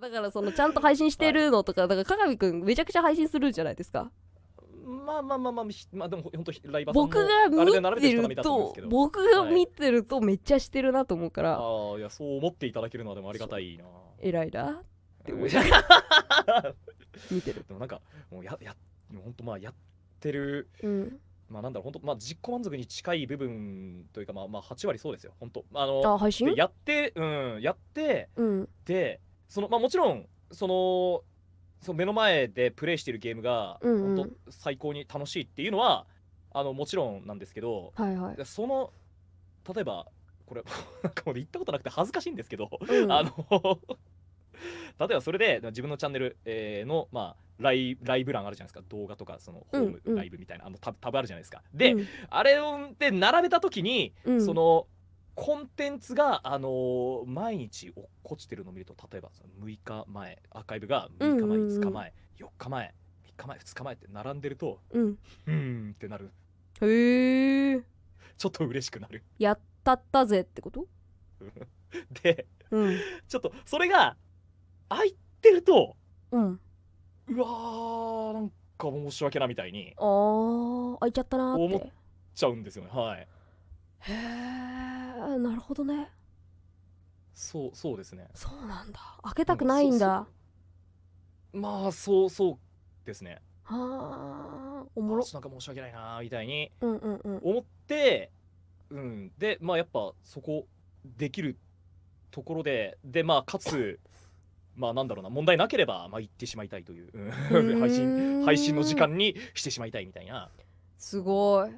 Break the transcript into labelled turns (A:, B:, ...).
A: だからそのちゃんと配信してるのとか、だから加賀くんめちゃくちゃ配信するじゃないですか。まあまあまあまあ、まあ、でも本当ライバー僕が見てると僕が見てるとめっちゃしてるなと思うから、はい、あいやそう思っていただけるのはでもありがたいならいなって思いな見てるでもなんかもうやや本当まあやってる、うん、まあなんだろう本当まあ実行満足に近い部分というかまあまあ8割そうですよ本当あのあ配信やってうんやって、うん、でそのまあ、もちろんそのその目の前でプレイしているゲームが本当最高に楽しいっていうのは、あのもちろんなんですけどはいはい。その例えばこれ なんか言ったことなくて恥ずかしいんですけどうん。あの 例えばそれで自分のチャンネルえの、まあ、ライライブ欄あるじゃないですか動画とかそのホームライブみたいなあのタブあるじゃないですか。で、うんあれをで並べた時に、うん、そのコンテンツが、あのー、毎日落っこちてるのを見ると例えば6日前アーカイブが6日前、5日前4日前3日前2日前って並んでるとうんうんってなるへえちょっと嬉しくなるやったったぜってこと で、うん、ちょっとそれが空いてると、うん、うわーなんか申し訳なみたいにああ空いちゃったなって思っちゃうんですよねはいへえー、なるほどねそうそうですねそうなんだ開けたくないんだ、うん、まあそうそうですねはあおもろなんか申し訳ないなみたいに思って、うん、うん、でまあやっぱそこできるところででまあかつ まあなんだろうな問題なければ、まあ、行ってしまいたいという配信配信の時間にしてしまいたいみたいなすごい